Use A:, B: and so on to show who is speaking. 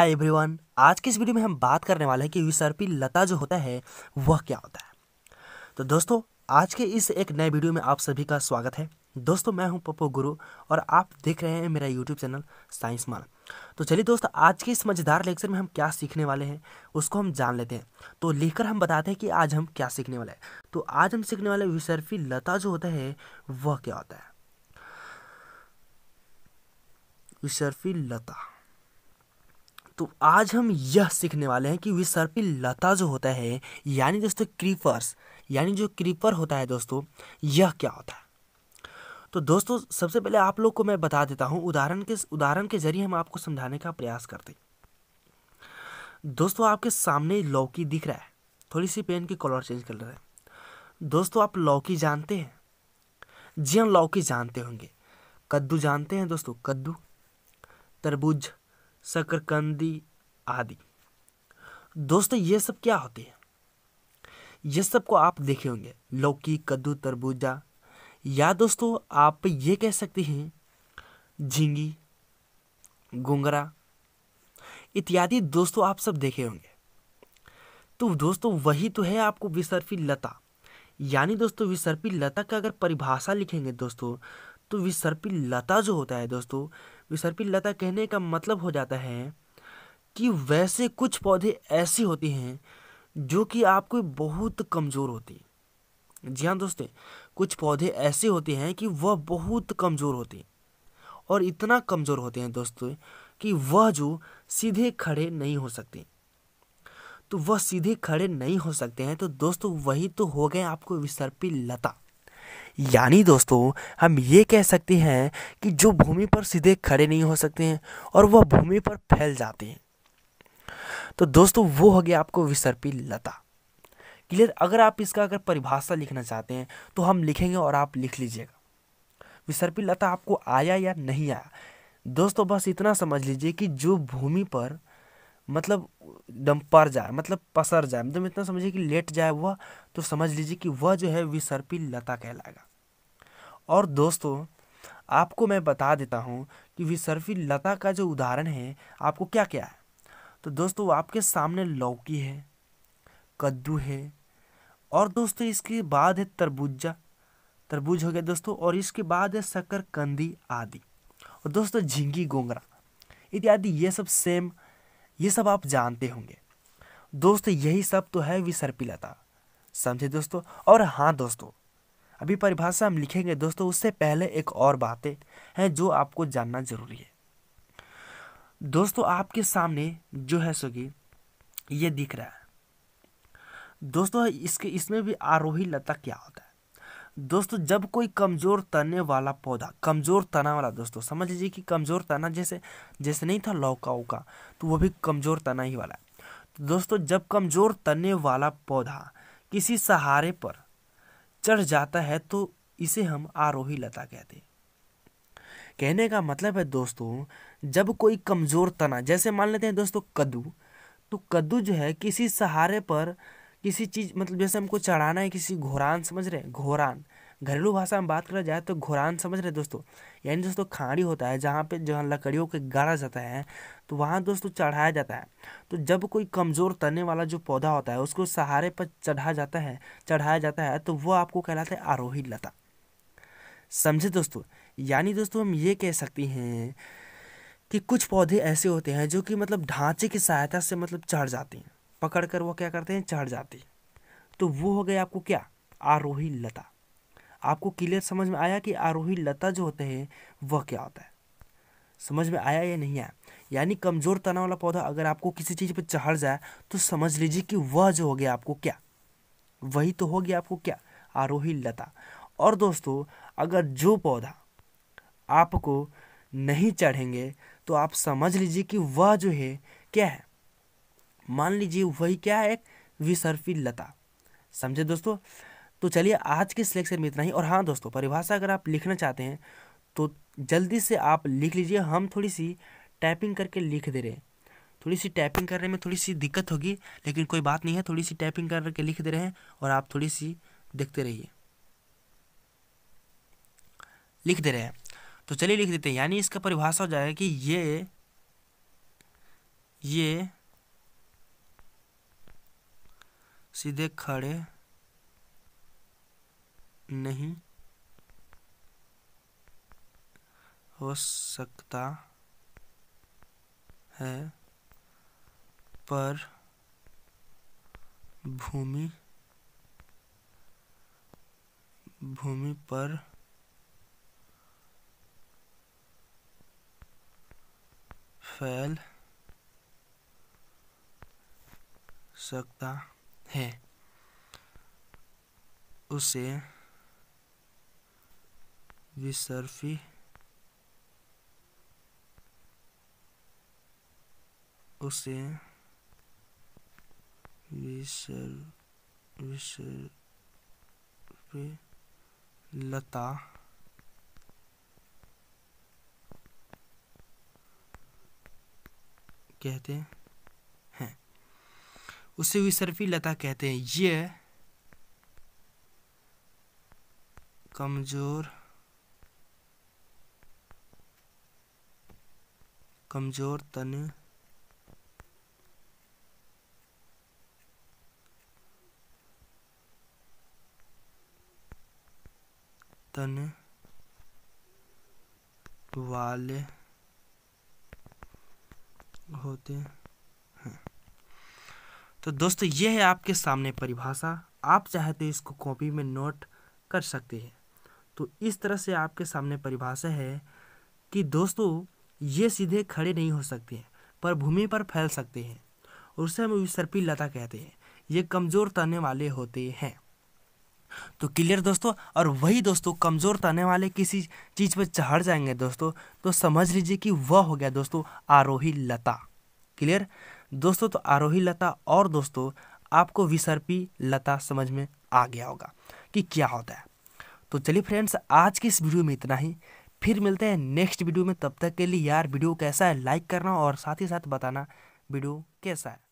A: hi everyone आज के इस वीडियो में हम बात करने वाले हैं कि विसर्पी लता जो होता है वह क्या होता है तो दोस्तों आज के इस एक नए वीडियो में आप सभी का स्वागत है दोस्तों मैं हूं पप्पू गुरु और आप देख रहे हैं मेरा यूट्यूब चैनल साइंस मान तो चलिए दोस्तों आज के इस मज़ेदार लेक्चर में हम क्या सीखने वाले हैं उसको हम जान लेते हैं तो लिखकर हम बताते हैं कि आज हम क्या सीखने वाले हैं तो आज हम सीखने वाले विसर्फी लता जो होता है वह क्या होता है विसर्फी लता तो आज हम यह सीखने वाले हैं कि विसर्पी लता जो होता है यानी दोस्तों क्रीपर्स यानी जो क्रीपर होता है दोस्तों यह क्या होता है तो दोस्तों सबसे पहले आप लोग को मैं बता देता हूँ उदाहरण के उदाहरण के जरिए हम आपको समझाने का प्रयास करते हैं दोस्तों आपके सामने लौकी दिख रहा है थोड़ी सी पेन की कलर चेंज कर रहे है दोस्तों आप लौकी जानते हैं जी हम हाँ, लौकी जानते होंगे कद्दू जानते हैं दोस्तों कद्दू तरबूज शकरकंदी आदि दोस्तों ये सब क्या होती है ये सब को आप देखे होंगे लौकी कद्दू तरबूजा या दोस्तों आप ये कह सकते हैं झिंगी घुंगरा इत्यादि दोस्तों आप सब देखे होंगे तो दोस्तों वही तो है आपको विसर्पी लता यानी दोस्तों विसर्पी लता का अगर परिभाषा लिखेंगे दोस्तों तो विसर्पी लता जो होता है दोस्तों लता कहने का मतलब हो जाता है कि वैसे कुछ पौधे ऐसे होते हैं जो कि आपको बहुत कमज़ोर होते हैं जी हाँ दोस्तों कुछ पौधे ऐसे होते हैं कि वह बहुत कमज़ोर होते हैं और इतना कमज़ोर होते हैं दोस्तों कि वह जो सीधे खड़े नहीं हो सकते तो वह सीधे खड़े नहीं हो सकते हैं तो दोस्तों वही तो हो गए आपको विसर्पी लता यानी दोस्तों हम ये कह सकते हैं कि जो भूमि पर सीधे खड़े नहीं हो सकते हैं और वह भूमि पर फैल जाते हैं तो दोस्तों वो हो गया आपको विसर्पी लता क्लियर अगर आप इसका अगर परिभाषा लिखना चाहते हैं तो हम लिखेंगे और आप लिख लीजिएगा विसर्पी लता आपको आया या नहीं आया दोस्तों बस इतना समझ लीजिए कि जो भूमि पर मतलब दम पर जाए मतलब पसर जाए मतलब इतना समझिए कि लेट जाए वह तो समझ लीजिए कि वह जो है विसर्पी लता कहलाएगा और दोस्तों आपको मैं बता देता हूँ कि विसर्फी लता का जो उदाहरण है आपको क्या क्या है तो दोस्तों आपके सामने लौकी है कद्दू है और दोस्तों इसके बाद है तरबूजा तरबूज हो गया दोस्तों और इसके बाद है शक्कर कंदी आदि और दोस्तों झिंगी गोंगरा इत्यादि ये सब सेम ये सब आप जानते होंगे दोस्तों यही सब तो है विसर्पी लता समझे दोस्तों और हाँ दोस्तों अभी परिभाषा हम लिखेंगे दोस्तों उससे पहले एक और बातें हैं जो आपको जानना जरूरी है दोस्तों आपके सामने जो है सोगी ये दिख रहा है दोस्तों इसके इसमें भी आरोही लता क्या होता है दोस्तों जब कोई कमज़ोर तने वाला पौधा कमज़ोर तना वाला दोस्तों समझ लीजिए कि कमज़ोर तना जैसे जैसे नहीं था लौका उका तो वो भी कमज़ोर तना ही वाला है तो दोस्तों जब कमज़ोर तने वाला पौधा किसी सहारे पर चढ़ जाता है तो इसे हम आरोही लता कहते हैं कहने का मतलब है दोस्तों जब कोई कमज़ोर तना जैसे मान लेते हैं दोस्तों कद्दू तो कद्दू जो है किसी सहारे पर किसी चीज़ मतलब जैसे हमको चढ़ाना है किसी घोरान समझ रहे हैं घोरान घरेलू भाषा में बात करा जाए तो घुरान समझ रहे दोस्तों यानी दोस्तों खाड़ी होता है जहाँ पे जहाँ लकड़ियों के गाड़ा जाता है तो वहाँ दोस्तों चढ़ाया जाता है तो जब कोई कमज़ोर तने वाला जो पौधा होता है उसको सहारे पर चढ़ा जाता है चढ़ाया जाता है तो वह आपको कहलाता है आरोही लता समझे दोस्तों यानी दोस्तों हम ये कह सकते हैं कि कुछ पौधे ऐसे होते हैं जो कि मतलब ढांचे की सहायता से मतलब चढ़ जाते हैं पकड़ कर वो क्या करते हैं चढ़ जाते हैं तो वो हो गए आपको क्या आरोही लता आपको क्लियर समझ में आया कि आरोही लता जो होते हैं वह क्या होता है समझ में आया या नहीं आया यानी कमज़ोर तना वाला पौधा अगर आपको किसी चीज़ पर चढ़ जाए तो समझ लीजिए कि वह जो हो गया आपको क्या वही तो हो गया आपको क्या आरोही लता और दोस्तों अगर जो पौधा आपको नहीं चढ़ेंगे तो आप समझ लीजिए कि वह जो है क्या है मान लीजिए वही क्या है एक विसर्फी लता समझे दोस्तों तो चलिए आज के सिलेक्शन में इतना ही और हाँ दोस्तों परिभाषा अगर आप लिखना चाहते हैं तो जल्दी से आप लिख लीजिए हम थोड़ी सी टाइपिंग करके लिख दे रहे हैं थोड़ी सी टाइपिंग करने में थोड़ी सी दिक्कत होगी लेकिन कोई बात नहीं है थोड़ी सी टाइपिंग करके लिख दे रहे हैं और आप थोड़ी सी देखते रहिए लिख दे रहे हैं तो चलिए लिख देते हैं यानी इसका परिभाषा हो जाएगा कि ये ये सीधे खड़े नहीं हो सकता है पर भूमि भूमि पर फैल सकता है उसे Visarfi उसे विशर पे लता कहते हैं उसे विसर्फी लता कहते हैं यह कमज़ोर कमजोर तने तन वाले होते हैं तो दोस्तों ये है आपके सामने परिभाषा आप चाहे तो इसको कॉपी में नोट कर सकते हैं तो इस तरह से आपके सामने परिभाषा है कि दोस्तों ये सीधे खड़े नहीं हो सकते हैं पर भूमि पर फैल सकते हैं उसे हम विसर्पी लता कहते हैं ये कमज़ोर तने वाले होते हैं तो क्लियर दोस्तों और वही दोस्तों कमज़ोर तने वाले किसी चीज़ पर चढ़ जाएंगे दोस्तों तो समझ लीजिए कि वह हो गया दोस्तों आरोही लता क्लियर दोस्तों तो आरोही लता और दोस्तों आपको विसर्पी लता समझ में आ गया होगा कि क्या होता है तो चलिए फ्रेंड्स आज की इस वीडियो में इतना ही फिर मिलते हैं नेक्स्ट वीडियो में तब तक के लिए यार वीडियो कैसा है लाइक करना और साथ ही साथ बताना वीडियो कैसा है